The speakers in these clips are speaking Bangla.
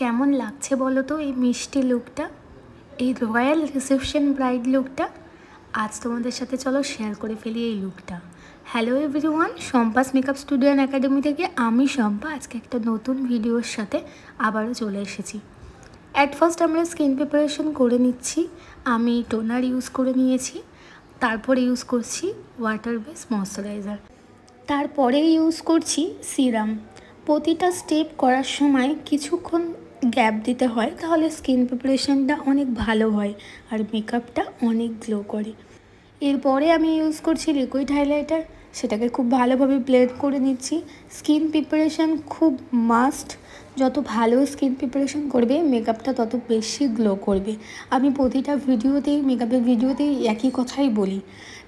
কেমন লাগছে বলো তো এই মিষ্টি লুকটা এই রয়্যাল রিসেপশন ব্রাইড লুকটা আজ তোমাদের সাথে চলো শেয়ার করে ফেলি এই লুকটা hello everyone Shampa's makeup studio and academy থেকে আমি শম্পা আজকে একটা নতুন ভিডিওর সাথে আবারও চলে এসেছি অ্যাট ফার্স্ট আমরা স্কিন প্রিপারেশন করে নিচ্ছি আমি টোনার ইউজ করে নিয়েছি তারপরে ইউজ করছি ওয়াটার বেস ময়শ্চারাইজার তারপরে ইউজ করছি সিরাম প্রতিটা স্টেপ করার সময় কিছুক্ষণ গ্যাপ দিতে হয় তাহলে স্কিন প্রিপারেশানটা অনেক ভালো হয় আর মেকআপটা অনেক গ্লো করে এরপরে আমি ইউজ করছি লিকুইড হাইলাইটার সেটাকে খুব ভালোভাবে ব্লেড করে নিচ্ছি স্কিন প্রিপারেশান খুব মাস্ট যত ভালো স্কিন প্রিপারেশান করবে মেকআপটা তত বেশি গ্লো করবে আমি প্রতিটা ভিডিওতেই মেকআপের ভিডিওতেই একই কথাই বলি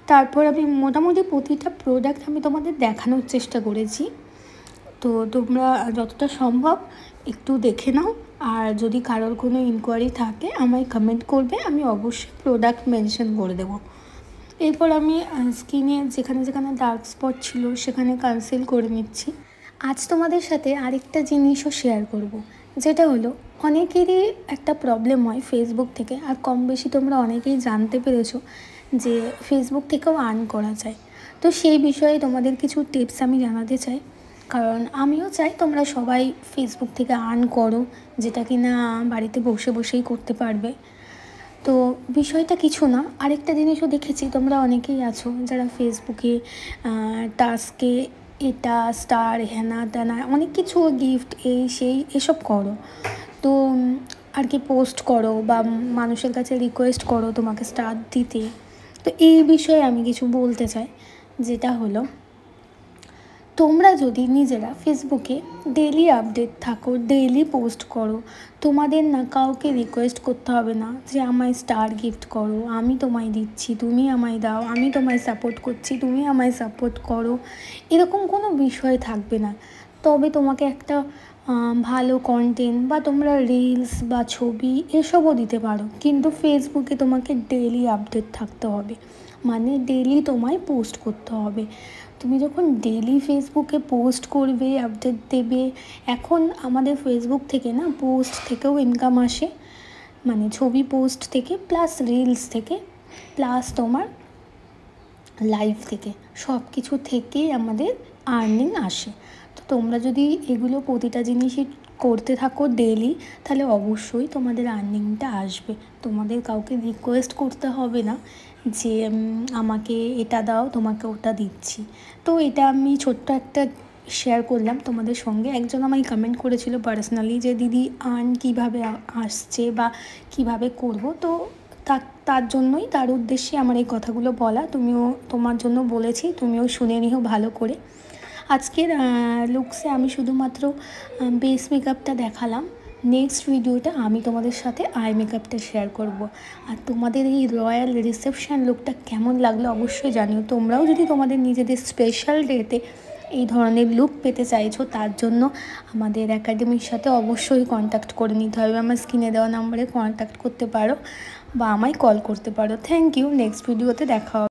তারপর আমি মোটামুটি প্রতিটা প্রোডাক্ট আমি তোমাদের দেখানোর চেষ্টা করেছি তো তোমরা যতটা সম্ভব একটু দেখে নাও আর যদি কারোর কোনো ইনকোয়ারি থাকে আমায় কমেন্ট করবে আমি অবশ্যই প্রোডাক্ট মেনশন করে দেবো এরপর আমি স্কিনে যেখানে যেখানে ডার্ক স্পট ছিল সেখানে কনসিল করে নিচ্ছি আজ তোমাদের সাথে আরেকটা জিনিসও শেয়ার করব। যেটা হলো অনেকেরই একটা প্রবলেম হয় ফেসবুক থেকে আর কম বেশি তোমরা অনেকেই জানতে পেরেছো যে ফেসবুক থেকেও আর্ন করা যায় তো সেই বিষয়ে তোমাদের কিছু টিপস আমি জানাতে চাই কারণ আমিও চাই তোমরা সবাই ফেসবুক থেকে আর্ন করো যেটা কি না বাড়িতে বসে বসেই করতে পারবে তো বিষয়টা কিছু না আরেকটা জিনিসও দেখেছি তোমরা অনেকেই আছো যারা ফেসবুকে টাস্কে এটা স্টার হেনা তেনা অনেক কিছু গিফট এই সেই এসব করো তো আর কি পোস্ট করো বা মানুষের কাছে রিকোয়েস্ট করো তোমাকে স্টার দিতে তো এই বিষয়ে আমি কিছু বলতে চাই যেটা হলো তোমরা যদি নিজেরা ফেসবুকে ডেলি আপডেট থাকো ডেলি পোস্ট করো তোমাদের না কাউকে রিকোয়েস্ট করতে হবে না যে আমায় স্টার গিফট করো আমি তোমায় দিচ্ছি তুমি আমায় দাও আমি তোমায় সাপোর্ট করছি তুমি আমায় সাপোর্ট করো এরকম কোনো বিষয় থাকবে না তবে তোমাকে একটা ভালো কন্টেন্ট বা তোমরা রিলস বা ছবি এসবও দিতে পারো কিন্তু ফেসবুকে তোমাকে ডেলি আপডেট থাকতে হবে মানে ডেলি তোমায় পোস্ট করতে হবে তুমি যখন ডেলি ফেসবুকে পোস্ট করবে আপডেট দেবে এখন আমাদের ফেসবুক থেকে না পোস্ট থেকেও ইনকাম আসে মানে ছবি পোস্ট থেকে প্লাস রিলস থেকে প্লাস তোমার লাইভ থেকে সব কিছু থেকেই আমাদের আর্নিং আসে তো তোমরা যদি এগুলো প্রতিটা জিনিসই করতে থাকো ডেলি তাহলে অবশ্যই তোমাদের আর্নিংটা আসবে তোমাদের কাউকে রিকোয়েস্ট করতে হবে না যে আমাকে এটা দাও তোমাকে ওটা দিচ্ছি তো এটা আমি ছোট্ট একটা শেয়ার করলাম তোমাদের সঙ্গে একজন আমায় কমেন্ট করেছিল পার্সোনালি যে দিদি আর্ন কিভাবে আসছে বা কিভাবে করব তো তার জন্যই তার উদ্দেশ্যে আমার এই কথাগুলো বলা তুমিও তোমার জন্য বলেছি তুমিও শুনে নিও ভালো করে আজকের লুকসে আমি শুধুমাত্র বেস মেকআপটা দেখালাম নেক্সট ভিডিওটা আমি তোমাদের সাথে আই মেকআপটা শেয়ার করব। আর তোমাদের এই রয়্যাল রিসেপশান লুকটা কেমন লাগলো অবশ্যই জানিও তোমরাও যদি তোমাদের নিজেদের স্পেশাল ডেতে এই ধরনের লুক পেতে চাইছো তার জন্য আমাদের একাডেমির সাথে অবশ্যই কন্ট্যাক্ট করে নিতে হবে আমার স্ক্রিনে দেওয়া নাম্বারে কন্ট্যাক্ট করতে পারো বা আমায় কল করতে পারো থ্যাংক ইউ নেক্সট ভিডিওতে দেখা